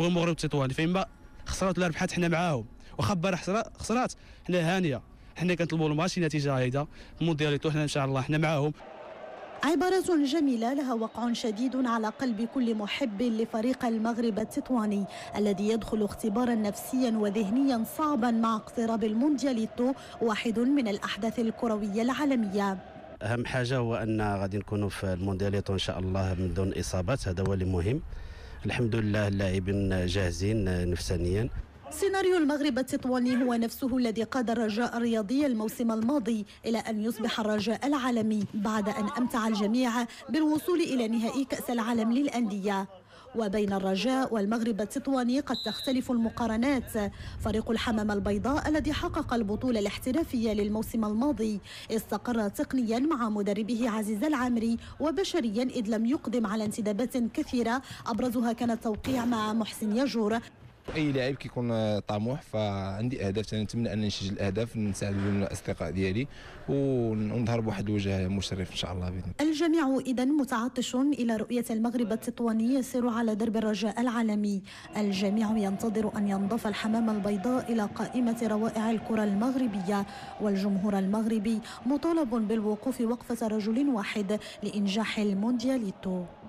بغاو المغرب تطوان فين ما خسرات ولا ربحات حنا معاهم واخا البارح خسرات حنا هانيه حنا كنطلبوا لهم ماشي نتيجه هايده الموندياليتو حنا ان شاء الله حنا معاهم عبارة جميلة لها وقع شديد على قلب كل محب لفريق المغرب التطواني الذي يدخل اختبارا نفسيا وذهنيا صعبا مع اقتراب الموندياليتو واحد من الأحداث الكروية العالمية أهم حاجة هو أن غادي نكونوا في الموندياليتو إن شاء الله من دون إصابات هذا هو اللي مهم الحمد لله اللاعبين جاهزين نفسانيا سيناريو المغرب التطواني هو نفسه الذي قاد الرجاء الرياضي الموسم الماضي إلى أن يصبح الرجاء العالمي بعد أن أمتع الجميع بالوصول إلى نهائي كأس العالم للأندية وبين الرجاء والمغرب التطواني قد تختلف المقارنات فريق الحمامة البيضاء الذي حقق البطولة الاحترافية للموسم الماضي استقر تقنيا مع مدربه عزيز العامري وبشريا إذ لم يقدم على انتدابات كثيرة أبرزها كان التوقيع مع محسن يجور اي لاعب كيكون آه، طموح فعندي اهداف ثاني نتمنى ان نسجل الاهداف نساعد الاصدقاء ديالي ونظهر بواحد الوجه مشرف ان شاء الله باذن الله الجميع اذا متعطش الى رؤيه المغرب التطواني يسير على درب الرجاء العالمي الجميع ينتظر ان ينضاف الحمام البيضاء الى قائمه روائع الكره المغربيه والجمهور المغربي مطالب بالوقوف وقفه رجل واحد لانجاح الموندياليتو